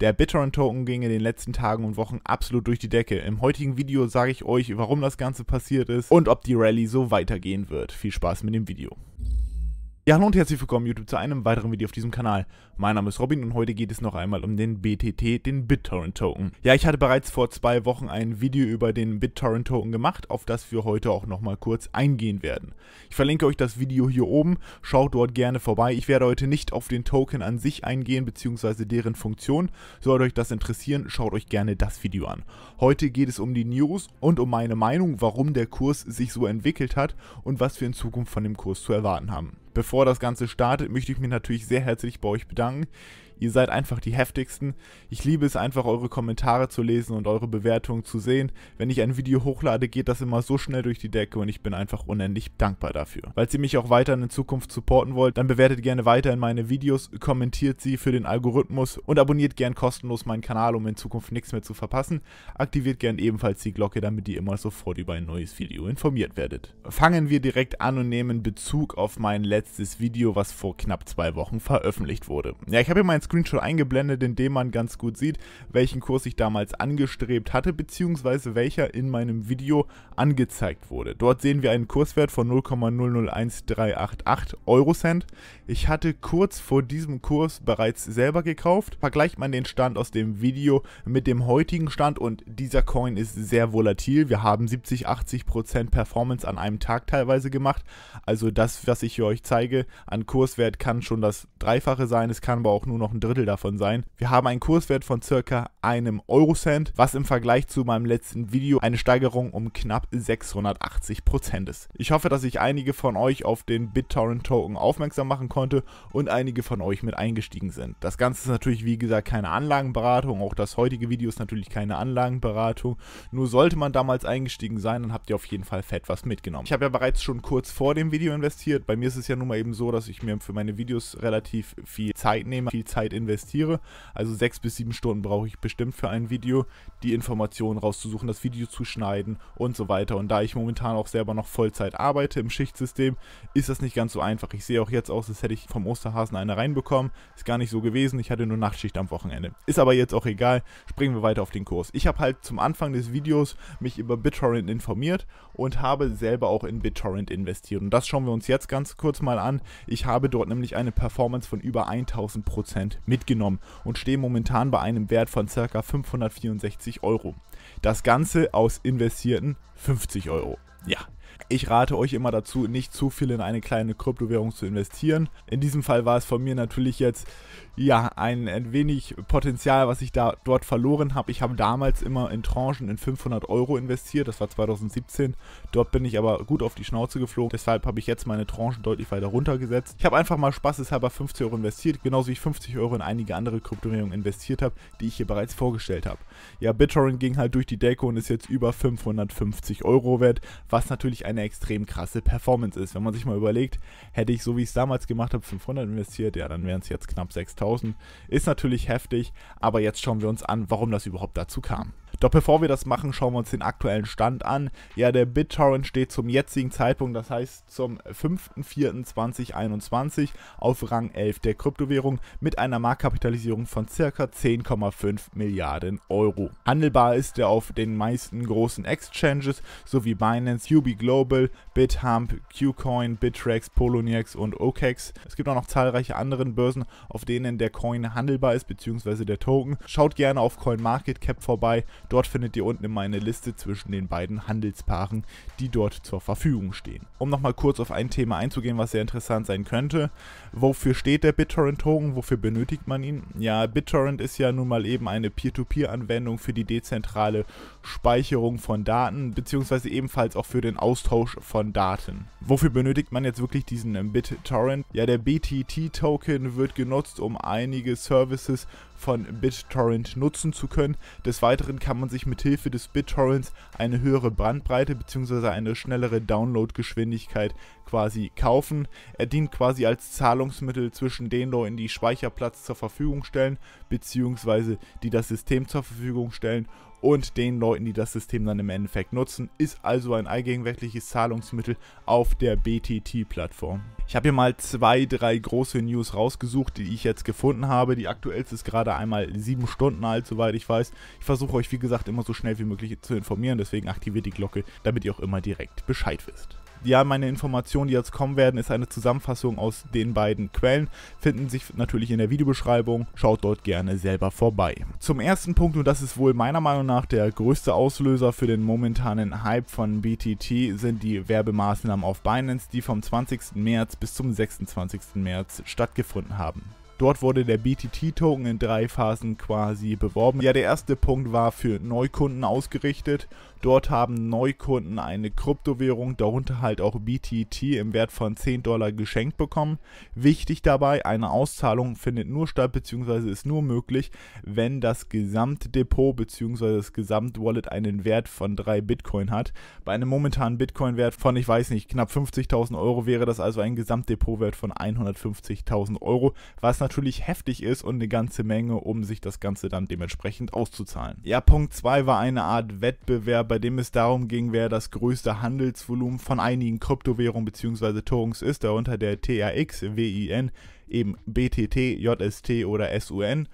Der BitTorrent-Token ging in den letzten Tagen und Wochen absolut durch die Decke. Im heutigen Video sage ich euch, warum das Ganze passiert ist und ob die Rallye so weitergehen wird. Viel Spaß mit dem Video. Ja, hallo und herzlich willkommen YouTube zu einem weiteren Video auf diesem Kanal. Mein Name ist Robin und heute geht es noch einmal um den BTT, den BitTorrent Token. Ja, ich hatte bereits vor zwei Wochen ein Video über den BitTorrent Token gemacht, auf das wir heute auch nochmal kurz eingehen werden. Ich verlinke euch das Video hier oben, schaut dort gerne vorbei. Ich werde heute nicht auf den Token an sich eingehen, bzw. deren Funktion. Sollte euch das interessieren, schaut euch gerne das Video an. Heute geht es um die News und um meine Meinung, warum der Kurs sich so entwickelt hat und was wir in Zukunft von dem Kurs zu erwarten haben bevor das Ganze startet, möchte ich mich natürlich sehr herzlich bei euch bedanken. Ihr seid einfach die heftigsten. Ich liebe es einfach, eure Kommentare zu lesen und eure Bewertungen zu sehen. Wenn ich ein Video hochlade, geht das immer so schnell durch die Decke und ich bin einfach unendlich dankbar dafür. Falls ihr mich auch weiterhin in Zukunft supporten wollt, dann bewertet gerne weiterhin meine Videos, kommentiert sie für den Algorithmus und abonniert gern kostenlos meinen Kanal, um in Zukunft nichts mehr zu verpassen. Aktiviert gern ebenfalls die Glocke, damit ihr immer sofort über ein neues Video informiert werdet. Fangen wir direkt an und nehmen Bezug auf mein letztes Video, was vor knapp zwei Wochen veröffentlicht wurde. Ja, ich habe hier meinen Screenshot eingeblendet, in dem man ganz gut sieht, welchen Kurs ich damals angestrebt hatte, beziehungsweise welcher in meinem Video angezeigt wurde. Dort sehen wir einen Kurswert von 0,001388 Eurocent. Ich hatte kurz vor diesem Kurs bereits selber gekauft. Vergleicht man den Stand aus dem Video mit dem heutigen Stand und dieser Coin ist sehr volatil. Wir haben 70, 80 Prozent Performance an einem Tag teilweise gemacht. Also das, was ich hier euch zeige an Kurswert, kann schon das Dreifache sein. Es kann aber auch nur noch ein Drittel davon sein. Wir haben einen Kurswert von circa einem Eurocent, was im Vergleich zu meinem letzten Video eine Steigerung um knapp 680% Prozent ist. Ich hoffe, dass ich einige von euch auf den BitTorrent Token aufmerksam machen konnte und einige von euch mit eingestiegen sind. Das Ganze ist natürlich wie gesagt keine Anlagenberatung, auch das heutige Video ist natürlich keine Anlagenberatung, nur sollte man damals eingestiegen sein, dann habt ihr auf jeden Fall fett was mitgenommen. Ich habe ja bereits schon kurz vor dem Video investiert, bei mir ist es ja nun mal eben so, dass ich mir für meine Videos relativ viel Zeit nehme, viel Zeit Zeit investiere. Also sechs bis sieben Stunden brauche ich bestimmt für ein Video, die Informationen rauszusuchen, das Video zu schneiden und so weiter. Und da ich momentan auch selber noch Vollzeit arbeite im Schichtsystem, ist das nicht ganz so einfach. Ich sehe auch jetzt aus, als hätte ich vom Osterhasen eine reinbekommen. Ist gar nicht so gewesen. Ich hatte nur Nachtschicht am Wochenende. Ist aber jetzt auch egal. Springen wir weiter auf den Kurs. Ich habe halt zum Anfang des Videos mich über BitTorrent informiert und habe selber auch in BitTorrent investiert. Und das schauen wir uns jetzt ganz kurz mal an. Ich habe dort nämlich eine Performance von über 1000% mitgenommen und stehen momentan bei einem Wert von ca. 564 Euro. Das Ganze aus investierten 50 Euro. Ja, ich rate euch immer dazu, nicht zu viel in eine kleine Kryptowährung zu investieren. In diesem Fall war es von mir natürlich jetzt ja ein, ein wenig Potenzial, was ich da dort verloren habe. Ich habe damals immer in Tranchen in 500 Euro investiert, das war 2017. Dort bin ich aber gut auf die Schnauze geflogen, deshalb habe ich jetzt meine Tranchen deutlich weiter runtergesetzt. Ich habe einfach mal spaßeshalber 50 Euro investiert, genauso wie ich 50 Euro in einige andere Kryptowährungen investiert habe, die ich hier bereits vorgestellt habe. Ja, BitTorrent ging halt durch die Decke und ist jetzt über 550 Euro wert, was natürlich eine extrem krasse Performance ist. Wenn man sich mal überlegt, hätte ich so wie ich es damals gemacht habe, 500 investiert, ja, dann wären es jetzt knapp 6000. Ist natürlich heftig, aber jetzt schauen wir uns an, warum das überhaupt dazu kam. Doch bevor wir das machen, schauen wir uns den aktuellen Stand an. Ja, der BitTorrent steht zum jetzigen Zeitpunkt, das heißt zum 5.4.2021 auf Rang 11 der Kryptowährung mit einer Marktkapitalisierung von ca. 10,5 Milliarden Euro. Handelbar ist er auf den meisten großen Exchanges sowie Binance, UB Global, BitHump, Qcoin, Bittrex, Poloniex und OKEx. Es gibt auch noch zahlreiche andere Börsen, auf denen der Coin handelbar ist bzw. der Token. Schaut gerne auf CoinMarketCap vorbei. Dort findet ihr unten immer eine Liste zwischen den beiden Handelspaaren, die dort zur Verfügung stehen. Um nochmal kurz auf ein Thema einzugehen, was sehr interessant sein könnte. Wofür steht der BitTorrent-Token? Wofür benötigt man ihn? Ja, BitTorrent ist ja nun mal eben eine Peer-to-Peer-Anwendung für die dezentrale Speicherung von Daten, beziehungsweise ebenfalls auch für den Austausch von Daten. Wofür benötigt man jetzt wirklich diesen ähm, BitTorrent? Ja, der BTT-Token wird genutzt, um einige Services von BitTorrent nutzen zu können. Des Weiteren kann man sich mit Hilfe des BitTorrents eine höhere Brandbreite bzw. eine schnellere Downloadgeschwindigkeit quasi kaufen. Er dient quasi als Zahlungsmittel zwischen den Leuten, die Speicherplatz zur Verfügung stellen bzw. die das System zur Verfügung stellen und den Leuten, die das System dann im Endeffekt nutzen, ist also ein allgegenwärtiges Zahlungsmittel auf der BTT-Plattform. Ich habe hier mal zwei, drei große News rausgesucht, die ich jetzt gefunden habe. Die aktuellste ist gerade einmal sieben Stunden alt, soweit ich weiß. Ich versuche euch, wie gesagt, immer so schnell wie möglich zu informieren, deswegen aktiviert die Glocke, damit ihr auch immer direkt Bescheid wisst. Ja, meine Informationen, die jetzt kommen werden, ist eine Zusammenfassung aus den beiden Quellen, finden sich natürlich in der Videobeschreibung. Schaut dort gerne selber vorbei. Zum ersten Punkt, und das ist wohl meiner Meinung nach der größte Auslöser für den momentanen Hype von BTT, sind die Werbemaßnahmen auf Binance, die vom 20. März bis zum 26. März stattgefunden haben. Dort wurde der BTT-Token in drei Phasen quasi beworben. Ja, der erste Punkt war für Neukunden ausgerichtet. Dort haben Neukunden eine Kryptowährung, darunter halt auch BTT im Wert von 10 Dollar geschenkt bekommen. Wichtig dabei, eine Auszahlung findet nur statt bzw. ist nur möglich, wenn das Gesamtdepot bzw. das Gesamtwallet einen Wert von 3 Bitcoin hat. Bei einem momentanen Bitcoin-Wert von, ich weiß nicht, knapp 50.000 Euro wäre das also ein Gesamtdepotwert von 150.000 Euro, was natürlich heftig ist und eine ganze Menge, um sich das Ganze dann dementsprechend auszuzahlen. Ja, Punkt 2 war eine Art Wettbewerb bei dem es darum ging, wer das größte Handelsvolumen von einigen Kryptowährungen bzw. Torungs ist, darunter der TRX, WIN, eben BTT, JST oder SUN.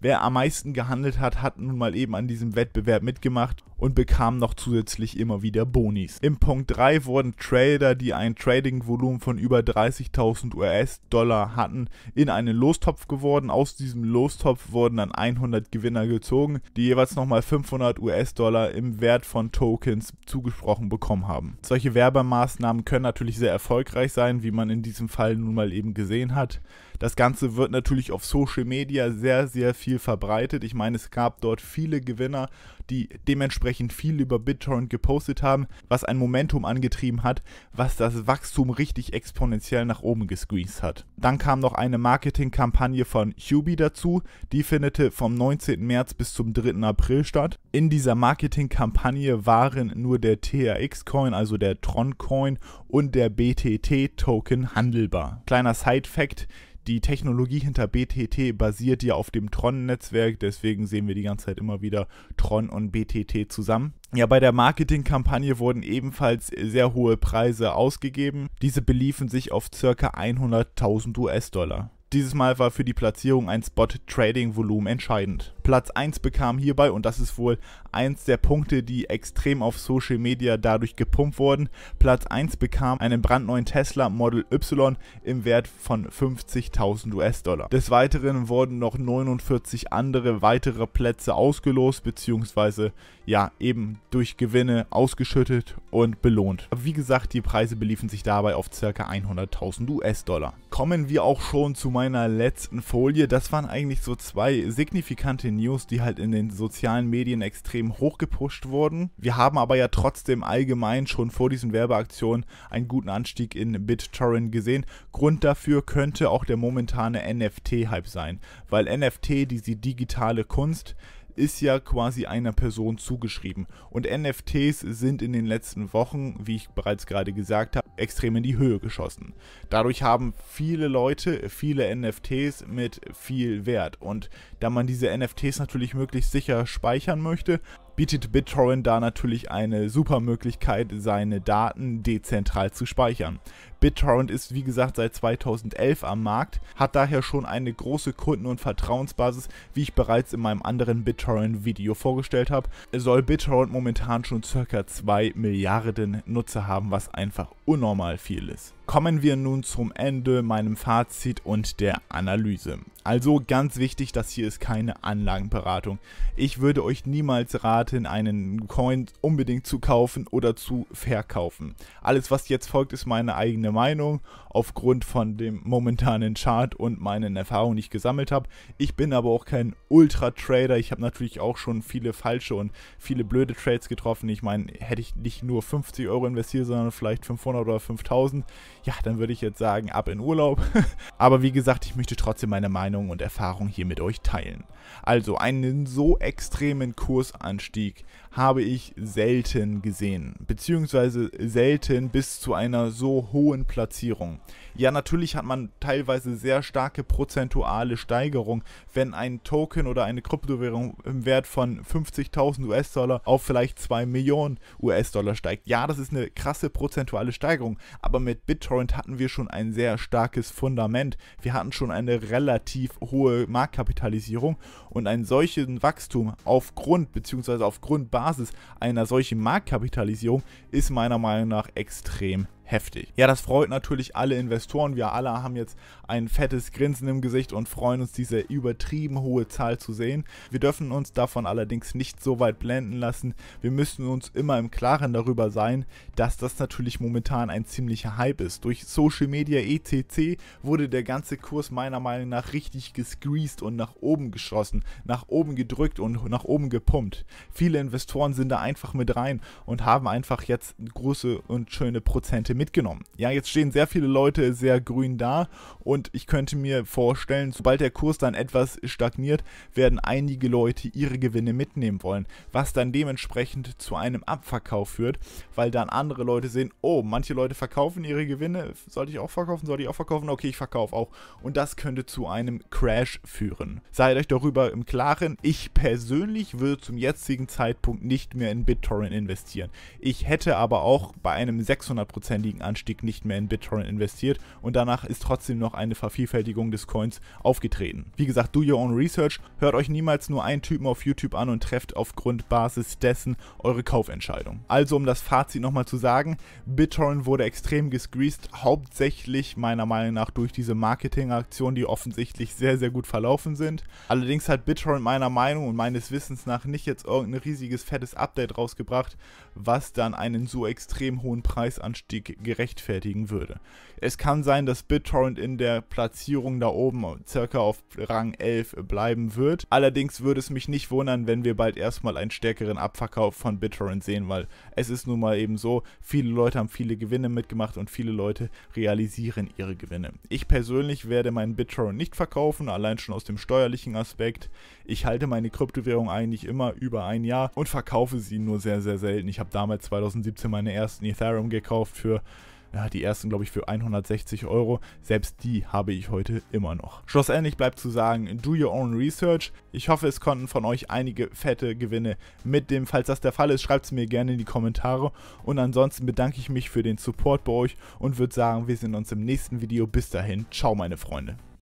Wer am meisten gehandelt hat, hat nun mal eben an diesem Wettbewerb mitgemacht und bekamen noch zusätzlich immer wieder Bonis. Im Punkt 3 wurden Trader, die ein Trading-Volumen von über 30.000 US-Dollar hatten, in einen Lostopf geworden. Aus diesem Lostopf wurden dann 100 Gewinner gezogen, die jeweils nochmal 500 US-Dollar im Wert von Tokens zugesprochen bekommen haben. Solche Werbemaßnahmen können natürlich sehr erfolgreich sein, wie man in diesem Fall nun mal eben gesehen hat. Das Ganze wird natürlich auf Social Media sehr, sehr viel verbreitet. Ich meine, es gab dort viele Gewinner, die dementsprechend viel über BitTorrent gepostet haben, was ein Momentum angetrieben hat, was das Wachstum richtig exponentiell nach oben gesqueezed hat. Dann kam noch eine Marketingkampagne von Hubi dazu, die findete vom 19. März bis zum 3. April statt. In dieser Marketingkampagne waren nur der TRX-Coin, also der Tron-Coin und der BTT-Token handelbar. Kleiner Side-Fact, die Technologie hinter BTT basiert ja auf dem Tron-Netzwerk, deswegen sehen wir die ganze Zeit immer wieder Tron und BTT zusammen. Ja, bei der Marketingkampagne wurden ebenfalls sehr hohe Preise ausgegeben. Diese beliefen sich auf ca. 100.000 US-Dollar. Dieses Mal war für die Platzierung ein Spot-Trading-Volumen entscheidend. Platz 1 bekam hierbei, und das ist wohl eins der Punkte, die extrem auf Social Media dadurch gepumpt wurden, Platz 1 bekam einen brandneuen Tesla Model Y im Wert von 50.000 US-Dollar. Des Weiteren wurden noch 49 andere weitere Plätze ausgelost, beziehungsweise ja eben durch Gewinne ausgeschüttet und belohnt. Wie gesagt, die Preise beliefen sich dabei auf ca. 100.000 US-Dollar. Kommen wir auch schon zu meiner letzten Folie. Das waren eigentlich so zwei signifikante News, die halt in den sozialen Medien extrem hochgepusht wurden. Wir haben aber ja trotzdem allgemein schon vor diesen Werbeaktionen einen guten Anstieg in BitTorrent gesehen. Grund dafür könnte auch der momentane NFT-Hype sein, weil NFT, diese digitale Kunst, ist ja quasi einer Person zugeschrieben. Und NFTs sind in den letzten Wochen, wie ich bereits gerade gesagt habe, extrem in die Höhe geschossen. Dadurch haben viele Leute viele NFTs mit viel Wert. Und da man diese NFTs natürlich möglichst sicher speichern möchte, bietet BitTorrent da natürlich eine super Möglichkeit, seine Daten dezentral zu speichern. BitTorrent ist wie gesagt seit 2011 am Markt, hat daher schon eine große Kunden- und Vertrauensbasis, wie ich bereits in meinem anderen BitTorrent-Video vorgestellt habe. Soll BitTorrent momentan schon ca. 2 Milliarden Nutzer haben, was einfach unnormal viel ist. Kommen wir nun zum Ende, meinem Fazit und der Analyse. Also ganz wichtig, das hier ist keine Anlagenberatung. Ich würde euch niemals raten, einen Coin unbedingt zu kaufen oder zu verkaufen. Alles, was jetzt folgt, ist meine eigene Meinung aufgrund von dem momentanen Chart und meinen Erfahrungen, die ich gesammelt habe. Ich bin aber auch kein Ultra-Trader. Ich habe natürlich auch schon viele falsche und viele blöde Trades getroffen. Ich meine, hätte ich nicht nur 50 Euro investiert, sondern vielleicht 500 oder 5000 ja, dann würde ich jetzt sagen, ab in Urlaub. Aber wie gesagt, ich möchte trotzdem meine Meinung und Erfahrung hier mit euch teilen. Also einen so extremen Kursanstieg habe ich selten gesehen, beziehungsweise selten bis zu einer so hohen Platzierung. Ja, natürlich hat man teilweise sehr starke prozentuale Steigerung, wenn ein Token oder eine Kryptowährung im Wert von 50.000 US-Dollar auf vielleicht 2 Millionen US-Dollar steigt. Ja, das ist eine krasse prozentuale Steigerung, aber mit Bitcoin BitTorrent hatten wir schon ein sehr starkes Fundament. Wir hatten schon eine relativ hohe Marktkapitalisierung und ein solches Wachstum aufgrund bzw. auf Grundbasis einer solchen Marktkapitalisierung ist meiner Meinung nach extrem heftig. Ja, das freut natürlich alle Investoren. Wir alle haben jetzt ein fettes Grinsen im Gesicht und freuen uns, diese übertrieben hohe Zahl zu sehen. Wir dürfen uns davon allerdings nicht so weit blenden lassen. Wir müssen uns immer im Klaren darüber sein, dass das natürlich momentan ein ziemlicher Hype ist. Durch Social Media etc. wurde der ganze Kurs meiner Meinung nach richtig gesqueezed und nach oben geschossen, nach oben gedrückt und nach oben gepumpt. Viele Investoren sind da einfach mit rein und haben einfach jetzt große und schöne Prozente mitgenommen. Ja, jetzt stehen sehr viele Leute sehr grün da und ich könnte mir vorstellen, sobald der Kurs dann etwas stagniert, werden einige Leute ihre Gewinne mitnehmen wollen, was dann dementsprechend zu einem Abverkauf führt, weil dann andere Leute sehen, oh, manche Leute verkaufen ihre Gewinne, sollte ich auch verkaufen, sollte ich auch verkaufen, okay, ich verkaufe auch und das könnte zu einem Crash führen. Seid euch darüber im Klaren, ich persönlich würde zum jetzigen Zeitpunkt nicht mehr in BitTorrent investieren. Ich hätte aber auch bei einem 600%igen einmaligen Anstieg nicht mehr in BitTorrent investiert und danach ist trotzdem noch eine Vervielfältigung des Coins aufgetreten. Wie gesagt, do your own research, hört euch niemals nur einen Typen auf YouTube an und trefft aufgrund Basis dessen eure Kaufentscheidung. Also um das Fazit nochmal zu sagen, BitTorrent wurde extrem gescreased, hauptsächlich meiner Meinung nach durch diese Marketingaktionen, die offensichtlich sehr, sehr gut verlaufen sind. Allerdings hat BitTorrent meiner Meinung und meines Wissens nach nicht jetzt irgendein riesiges, fettes Update rausgebracht, was dann einen so extrem hohen Preisanstieg gerechtfertigen würde. Es kann sein, dass BitTorrent in der Platzierung da oben circa auf Rang 11 bleiben wird. Allerdings würde es mich nicht wundern, wenn wir bald erstmal einen stärkeren Abverkauf von BitTorrent sehen, weil es ist nun mal eben so, viele Leute haben viele Gewinne mitgemacht und viele Leute realisieren ihre Gewinne. Ich persönlich werde meinen BitTorrent nicht verkaufen, allein schon aus dem steuerlichen Aspekt. Ich halte meine Kryptowährung eigentlich immer über ein Jahr und verkaufe sie nur sehr, sehr selten. Ich habe damals 2017 meine ersten Ethereum gekauft für ja, die ersten, glaube ich, für 160 Euro. Selbst die habe ich heute immer noch. Schlussendlich bleibt zu sagen, do your own research. Ich hoffe, es konnten von euch einige fette Gewinne mitnehmen. Falls das der Fall ist, schreibt es mir gerne in die Kommentare. Und ansonsten bedanke ich mich für den Support bei euch und würde sagen, wir sehen uns im nächsten Video. Bis dahin, ciao meine Freunde.